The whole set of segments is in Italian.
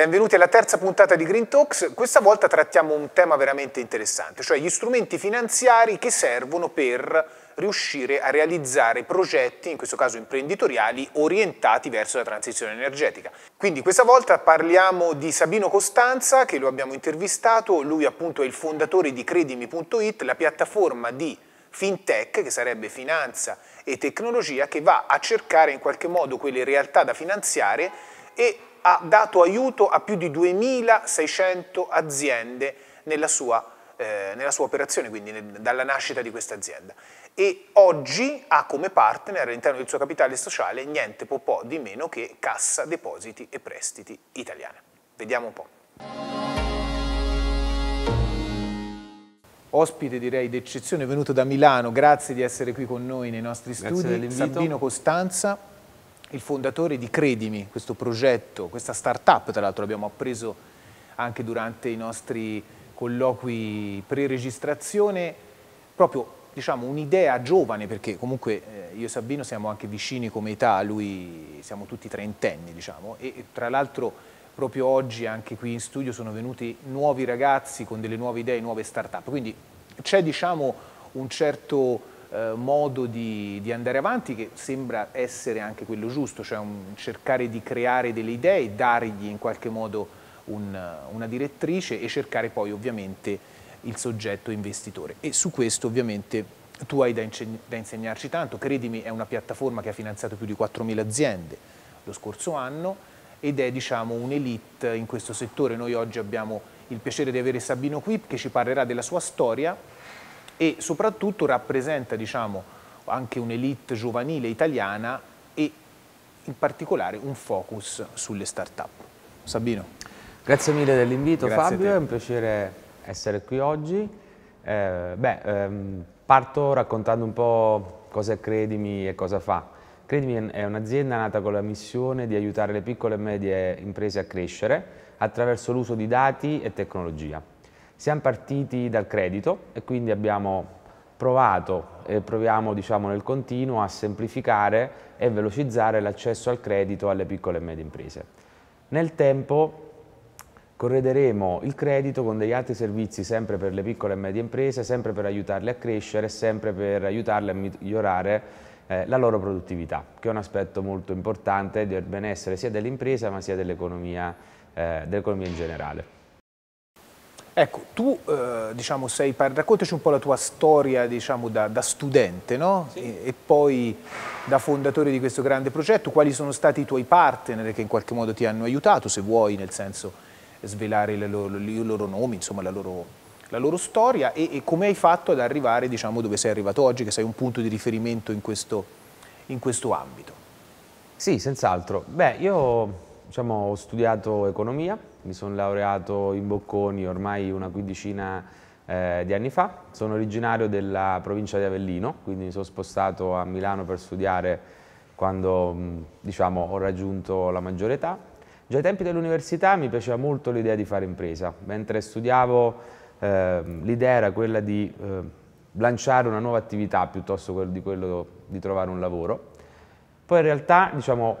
Benvenuti alla terza puntata di Green Talks. Questa volta trattiamo un tema veramente interessante, cioè gli strumenti finanziari che servono per riuscire a realizzare progetti, in questo caso imprenditoriali, orientati verso la transizione energetica. Quindi questa volta parliamo di Sabino Costanza, che lo abbiamo intervistato, lui appunto è il fondatore di credimi.it, la piattaforma di fintech, che sarebbe finanza e tecnologia, che va a cercare in qualche modo quelle realtà da finanziare e ha dato aiuto a più di 2.600 aziende nella sua, eh, nella sua operazione, quindi nel, dalla nascita di questa azienda. E oggi ha come partner all'interno del suo capitale sociale niente po', po' di meno che Cassa Depositi e Prestiti Italiana. Vediamo un po' ospite direi d'eccezione venuto da Milano, grazie di essere qui con noi nei nostri grazie studi, Sabino Costanza, il fondatore di Credimi, questo progetto, questa start-up, tra l'altro l'abbiamo appreso anche durante i nostri colloqui pre-registrazione, proprio diciamo, un'idea giovane, perché comunque eh, io e Sabino siamo anche vicini come età, lui siamo tutti trentenni, diciamo, e tra l'altro proprio oggi anche qui in studio sono venuti nuovi ragazzi con delle nuove idee, nuove start-up, quindi c'è diciamo un certo eh, modo di, di, andare avanti che sembra essere anche quello giusto, cioè un, cercare di creare delle idee, dargli in qualche modo un, una direttrice e cercare poi ovviamente il soggetto investitore. E su questo ovviamente tu hai da, da insegnarci tanto, credimi è una piattaforma che ha finanziato più di 4.000 aziende lo scorso anno ed è diciamo un'elite in questo settore. Noi oggi abbiamo il piacere di avere Sabino qui che ci parlerà della sua storia e soprattutto rappresenta diciamo, anche un'elite giovanile italiana e in particolare un focus sulle start-up. Sabino. Grazie mille dell'invito Fabio, è un piacere essere qui oggi. Eh, beh, ehm, parto raccontando un po' cosa è Credimi e cosa fa. Credimi è un'azienda nata con la missione di aiutare le piccole e medie imprese a crescere attraverso l'uso di dati e tecnologia. Siamo partiti dal credito e quindi abbiamo provato e proviamo diciamo, nel continuo a semplificare e velocizzare l'accesso al credito alle piccole e medie imprese. Nel tempo correderemo il credito con degli altri servizi sempre per le piccole e medie imprese, sempre per aiutarle a crescere, sempre per aiutarle a migliorare eh, la loro produttività, che è un aspetto molto importante del benessere sia dell'impresa ma sia dell'economia eh, dell in generale. Ecco, tu eh, diciamo, sei, raccontaci un po' la tua storia diciamo, da, da studente no? sì. e, e, poi da fondatore di questo grande progetto, quali sono stati i tuoi partner che in qualche modo ti hanno aiutato, se vuoi nel senso svelare loro, i loro nomi, insomma la loro, la loro storia e, e, come hai fatto ad arrivare diciamo, dove sei arrivato oggi, che sei un punto di riferimento in questo, in questo ambito. Sì, senz'altro. Beh, io diciamo, ho studiato economia mi sono laureato in Bocconi ormai una quindicina eh, di anni fa, sono originario della provincia di Avellino, quindi mi sono spostato a Milano per studiare quando mm, diciamo, ho raggiunto la maggiore età. Già ai tempi dell'università mi piaceva molto l'idea di fare impresa, mentre studiavo eh, l'idea era quella di eh, lanciare una nuova attività piuttosto che di, quello di trovare un lavoro. Poi in realtà diciamo,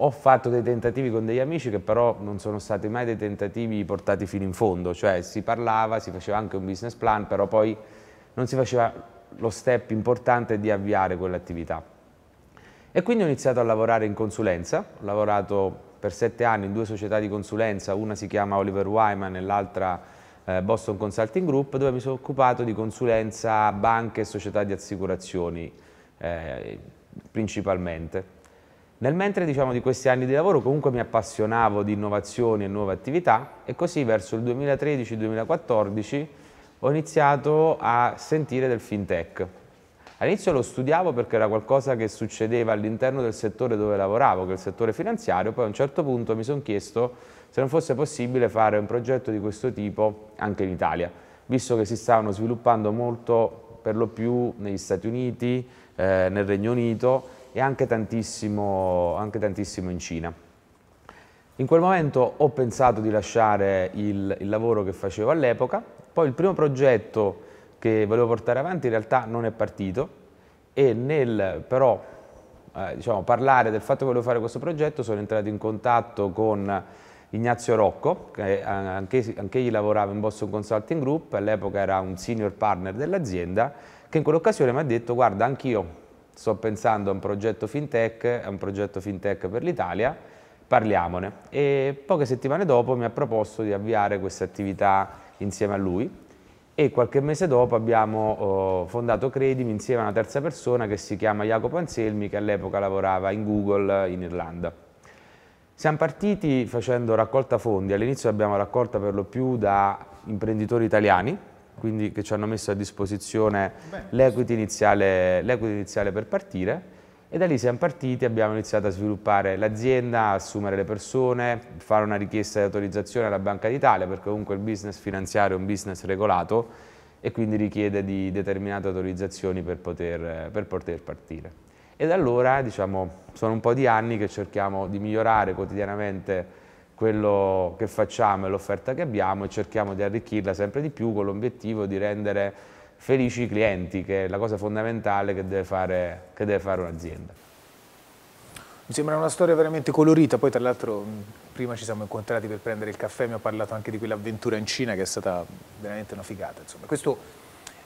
ho fatto dei tentativi con degli amici che però non sono stati mai dei tentativi portati fino in fondo, cioè si parlava, si faceva anche un business plan, però poi non si faceva lo step importante di avviare quell'attività. E quindi ho iniziato a lavorare in consulenza, ho lavorato per sette anni in due società di consulenza, una si chiama Oliver Wyman e l'altra eh, Boston Consulting Group, dove mi sono occupato di consulenza a banche e società di assicurazioni eh, principalmente. Nel mentre diciamo, di questi anni di lavoro comunque mi appassionavo di innovazioni e nuove attività e così verso il 2013-2014 ho iniziato a sentire del fintech. All'inizio lo studiavo perché era qualcosa che succedeva all'interno del settore dove lavoravo, che è il settore finanziario, poi a un certo punto mi sono chiesto se non fosse possibile fare un progetto di questo tipo anche in Italia, visto che si stavano sviluppando molto per lo più negli Stati Uniti, eh, nel Regno Unito, e anche tantissimo, anche tantissimo in Cina. In quel momento ho pensato di lasciare il, il lavoro che facevo all'epoca, poi il primo progetto che volevo portare avanti in realtà non è partito e nel però eh, diciamo, parlare del fatto che volevo fare questo progetto sono entrato in contatto con Ignazio Rocco, che anche, anche egli lavorava in Boston Consulting Group, all'epoca era un senior partner dell'azienda, che in quell'occasione mi ha detto guarda anch'io sto pensando a un progetto fintech, a un progetto fintech per l'Italia, parliamone. E poche settimane dopo mi ha proposto di avviare questa attività insieme a lui e qualche mese dopo abbiamo oh, fondato Credimi insieme a una terza persona che si chiama Jacopo Anselmi che all'epoca lavorava in Google in Irlanda. Siamo partiti facendo raccolta fondi, all'inizio abbiamo raccolta per lo più da imprenditori italiani quindi che ci hanno messo a disposizione l'equity iniziale, iniziale, per partire e da lì siamo partiti, abbiamo iniziato a sviluppare l'azienda, assumere le persone, fare una richiesta di autorizzazione alla Banca d'Italia perché comunque il business finanziario è un business regolato e quindi richiede di determinate autorizzazioni per poter, per poter partire. E da allora diciamo, sono un po' di anni che cerchiamo di migliorare quotidianamente quello che facciamo e l'offerta che abbiamo e cerchiamo di arricchirla sempre di più con l'obiettivo di rendere felici i clienti, che è la cosa fondamentale che deve fare, che deve fare un'azienda. Mi sembra una storia veramente colorita, poi tra l'altro prima ci siamo incontrati per prendere il caffè, mi ha parlato anche di quell'avventura in Cina che è stata veramente una figata. Insomma, questo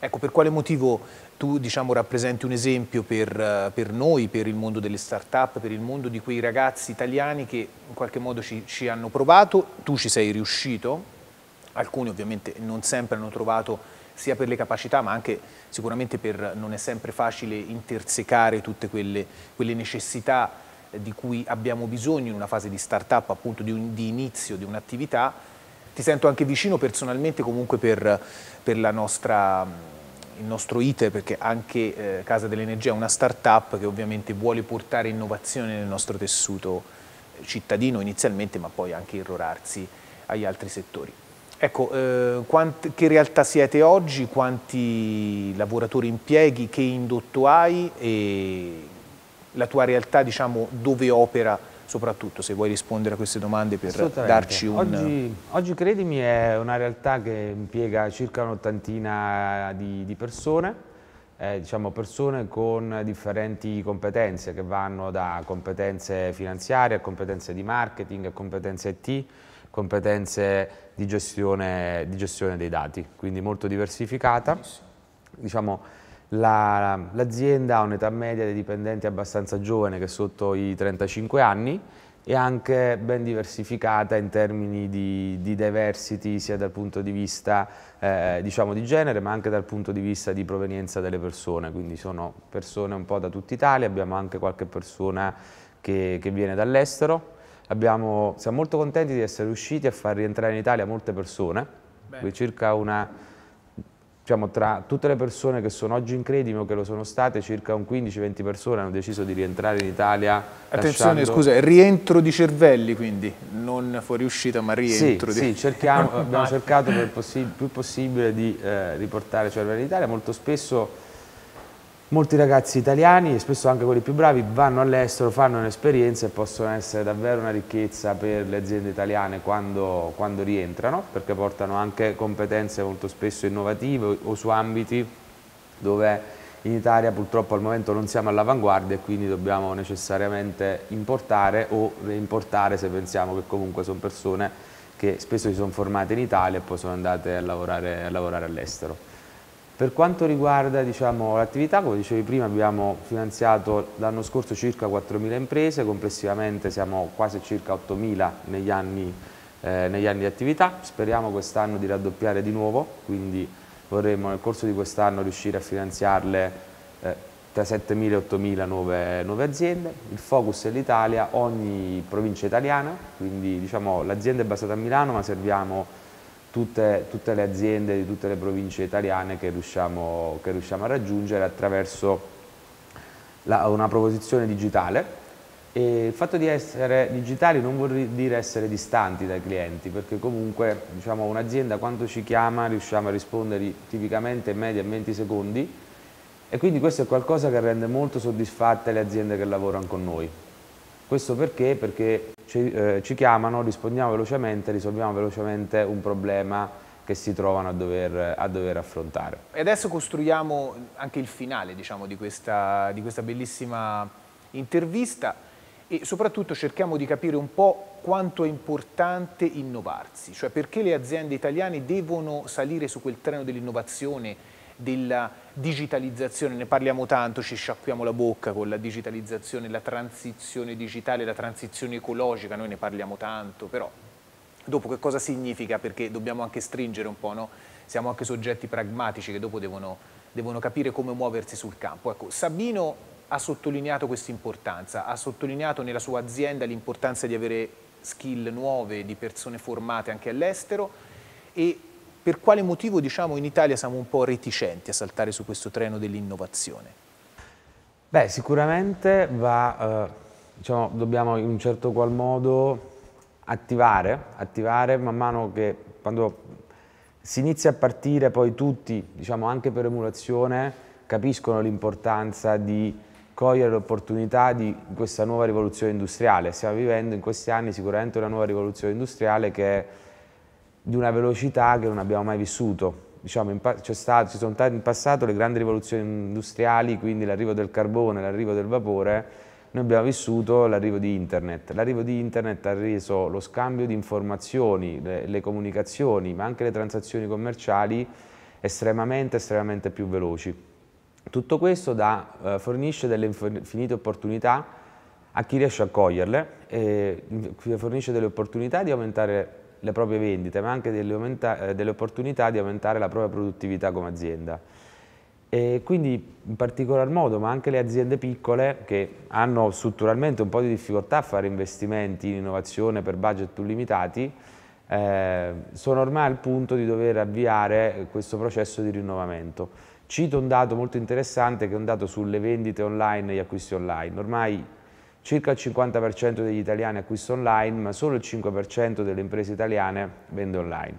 Ecco, per quale motivo tu diciamo, rappresenti un esempio per, eh, per, noi, per il mondo delle start-up, per il mondo di quei ragazzi italiani che in qualche modo ci, ci hanno provato, tu ci sei riuscito, alcuni ovviamente non sempre hanno trovato sia per le capacità ma anche sicuramente per non è sempre facile intersecare tutte quelle, quelle necessità eh, di cui abbiamo bisogno in una fase di start-up, appunto di, un, di inizio di un'attività, ti sento anche vicino personalmente comunque per, per nostra, mm, il nostro ITER, perché anche eh, Casa dell'Energia è una start-up che ovviamente vuole portare innovazione nel nostro tessuto eh, cittadino inizialmente, ma poi anche irrorarsi agli altri settori. Ecco, eh, quanti, che realtà siete oggi, quanti lavoratori impieghi, che indotto hai e la tua realtà, diciamo, dove opera soprattutto se vuoi rispondere a queste domande per darci un... Oggi, oggi credimi è una realtà che impiega circa un'ottantina di, di, persone, eh, diciamo persone con differenti competenze che vanno da competenze finanziarie a competenze di marketing a competenze IT, competenze di gestione, di gestione dei dati, quindi molto diversificata. Diciamo, l'azienda ha un'età media di dipendenti abbastanza giovane, che è sotto i 35 anni, e anche ben diversificata in termini di, di diversity sia dal punto di vista eh, diciamo di genere ma anche dal punto di vista di provenienza delle persone quindi sono persone un po' da tutta Italia abbiamo anche qualche persona che, che viene dall'estero siamo molto contenti di essere riusciti a far rientrare in Italia molte persone circa una diciamo, tra tutte le persone che sono oggi in credito, che lo sono state, circa un 15-20 persone hanno deciso di rientrare in Italia. Attenzione, lasciando... scusa, rientro di cervelli quindi, non fuoriuscita ma rientro. Sì, di... sì cerchiamo, abbiamo cercato il possi più possibile di eh, riportare cervelli in Italia, molto spesso molti ragazzi italiani e spesso anche quelli più bravi vanno all'estero, fanno un'esperienza e possono essere davvero una ricchezza per le aziende italiane quando, quando, rientrano perché portano anche competenze molto spesso innovative o su ambiti dove in Italia purtroppo al momento non siamo all'avanguardia e quindi dobbiamo necessariamente importare o reimportare se pensiamo che comunque sono persone che spesso si sono formate in Italia e poi sono andate a lavorare, lavorare all'estero. Per quanto riguarda diciamo, l'attività, come dicevi prima abbiamo finanziato l'anno scorso circa 4.000 imprese, complessivamente siamo quasi circa 8.000 negli anni, eh, negli anni di attività, speriamo quest'anno di raddoppiare di nuovo, quindi vorremmo nel corso di quest'anno riuscire a finanziarle eh, tra 7.000 e 8.000 nuove, nuove, aziende. Il focus è l'Italia, ogni provincia italiana, quindi diciamo, l'azienda è basata a Milano ma serviamo tutte, tutte, le aziende di tutte le province italiane che riusciamo, che riusciamo a raggiungere attraverso la, una proposizione digitale. E il fatto di essere digitali non vuol dire essere distanti dai clienti, perché comunque diciamo, un'azienda quando ci chiama riusciamo a rispondere tipicamente in media in 20 secondi e quindi questo è qualcosa che rende molto soddisfatte le aziende che lavorano con noi. Questo perché? Perché ci, eh, ci chiamano, rispondiamo velocemente, risolviamo velocemente un problema che si trovano a dover, a dover, affrontare. E adesso costruiamo anche il finale diciamo, di, questa, di questa bellissima intervista e soprattutto cerchiamo di capire un po' quanto è importante innovarsi, cioè perché le aziende italiane devono salire su quel treno dell'innovazione, della digitalizzazione, ne parliamo tanto, ci sciacquiamo la bocca con la digitalizzazione, la transizione digitale, la transizione ecologica, noi ne parliamo tanto, però dopo che cosa significa? Perché dobbiamo anche stringere un po', no? siamo anche soggetti pragmatici che dopo devono, devono capire come muoversi sul campo. Ecco, Sabino ha sottolineato questa importanza, ha sottolineato nella sua azienda l'importanza di avere skill nuove, di persone formate anche all'estero e per quale motivo diciamo, in Italia siamo un po' reticenti a saltare su questo treno dell'innovazione? Beh, sicuramente va, eh, diciamo, dobbiamo in un certo qual modo attivare, attivare man mano che quando si inizia a partire poi tutti, diciamo anche per emulazione, capiscono l'importanza di cogliere l'opportunità di questa nuova rivoluzione industriale. Stiamo vivendo in questi anni sicuramente una nuova rivoluzione industriale che è di una velocità che non abbiamo mai vissuto. Diciamo, stato, ci sono state in passato le grandi rivoluzioni industriali, quindi l'arrivo del carbone, l'arrivo del vapore, noi abbiamo vissuto l'arrivo di internet. L'arrivo di internet ha reso lo scambio di informazioni, le, le comunicazioni, ma anche le transazioni commerciali estremamente, estremamente più veloci. Tutto questo da, eh, fornisce delle infinite opportunità a chi riesce a coglierle, e fornisce delle opportunità di aumentare le proprie vendite, ma anche delle, eh, delle opportunità di aumentare la propria produttività come azienda. E quindi in particolar modo, ma anche le aziende piccole che hanno strutturalmente un po' di difficoltà a fare investimenti in innovazione per budget più limitati, eh, sono ormai al punto di dover avviare questo processo di rinnovamento. Cito un dato molto interessante che è un dato sulle vendite online e gli acquisti online. Ormai Circa il 50% degli italiani acquista online, ma solo il 5% delle imprese italiane vende online.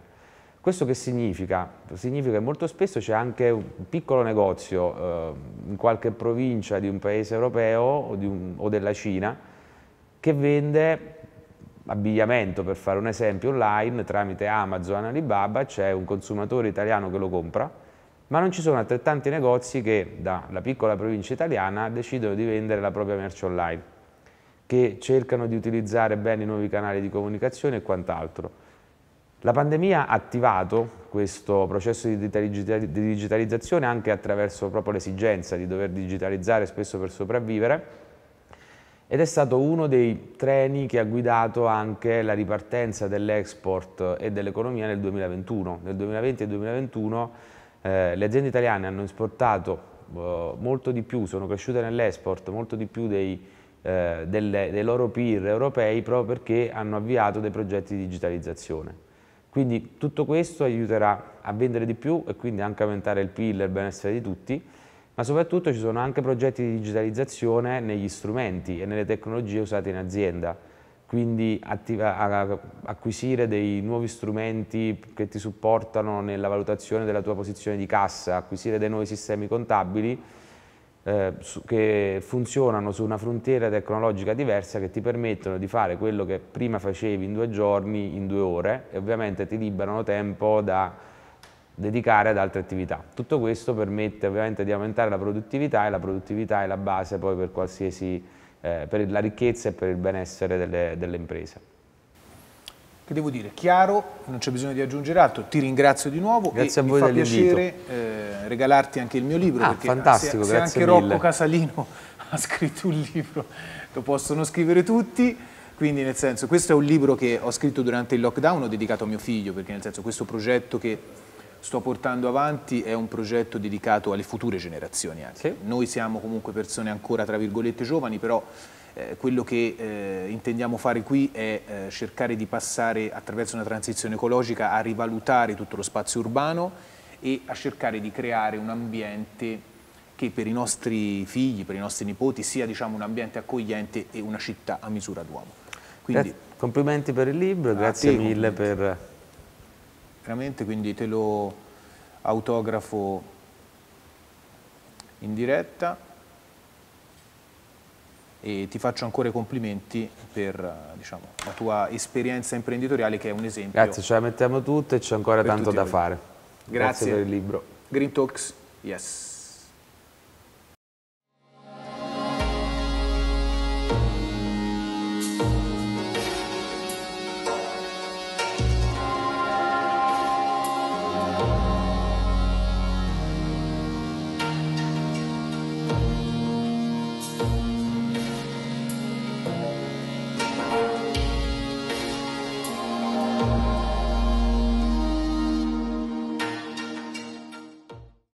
Questo che significa? Significa che molto spesso c'è anche un piccolo negozio eh, in qualche provincia di un paese europeo o, un, o della Cina che vende abbigliamento, per fare un esempio, online tramite Amazon, Alibaba, c'è un consumatore italiano che lo compra, ma non ci sono altrettanti negozi che dalla piccola provincia italiana decidono di vendere la propria merce online che cercano di utilizzare bene i nuovi canali di comunicazione e quant'altro. La pandemia ha attivato questo processo di digitalizzazione anche attraverso proprio l'esigenza di dover digitalizzare spesso per sopravvivere ed è stato uno dei treni che ha guidato anche la ripartenza dell'export e dell'economia nel 2021. Nel 2020 e 2021 eh, le aziende italiane hanno esportato eh, molto di più, sono cresciute nell'export molto di più dei eh, delle, dei loro peer europei proprio perché hanno avviato dei progetti di digitalizzazione. Quindi tutto questo aiuterà a vendere di più e quindi anche aumentare il PIL e il benessere di tutti, ma soprattutto ci sono anche progetti di digitalizzazione negli strumenti e nelle tecnologie usate in azienda, quindi attiva, acquisire dei nuovi strumenti che ti supportano nella valutazione della tua posizione di cassa, acquisire dei nuovi sistemi contabili eh, su, che funzionano su una frontiera tecnologica diversa che ti permettono di fare quello che prima facevi in due giorni, in due ore e ovviamente ti liberano tempo da dedicare ad altre attività. Tutto questo permette ovviamente di aumentare la produttività e la produttività è la base poi per, eh, per la ricchezza e per il benessere delle, delle imprese che devo dire, chiaro, non c'è bisogno di aggiungere altro, ti ringrazio di nuovo grazie a voi mi fa piacere eh, regalarti anche il mio libro, ah, perché fantastico, se, se anche mille. Rocco Casalino ha scritto un libro, lo possono scrivere tutti, quindi nel senso, questo è un libro che ho scritto durante il lockdown, ho dedicato a mio figlio, perché nel senso questo progetto che sto portando avanti è un progetto dedicato alle future generazioni anche. Sì. Noi siamo comunque persone ancora, tra virgolette, giovani, però eh, quello che eh, intendiamo fare qui è eh, cercare di passare attraverso una transizione ecologica a rivalutare tutto lo spazio urbano e a cercare di creare un ambiente che per i nostri figli, per i nostri nipoti sia diciamo, un ambiente accogliente e una città a misura d'uomo. Quindi, complimenti per il libro, grazie te, mille per... Veramente, quindi te lo autografo in diretta e ti faccio ancora i complimenti per eh, diciamo, la tua esperienza imprenditoriale che è un esempio. Grazie, ce la mettiamo tutte e c'è ancora tanto da voi. fare. Grazie. Grazie per il libro. Green Talks, yes.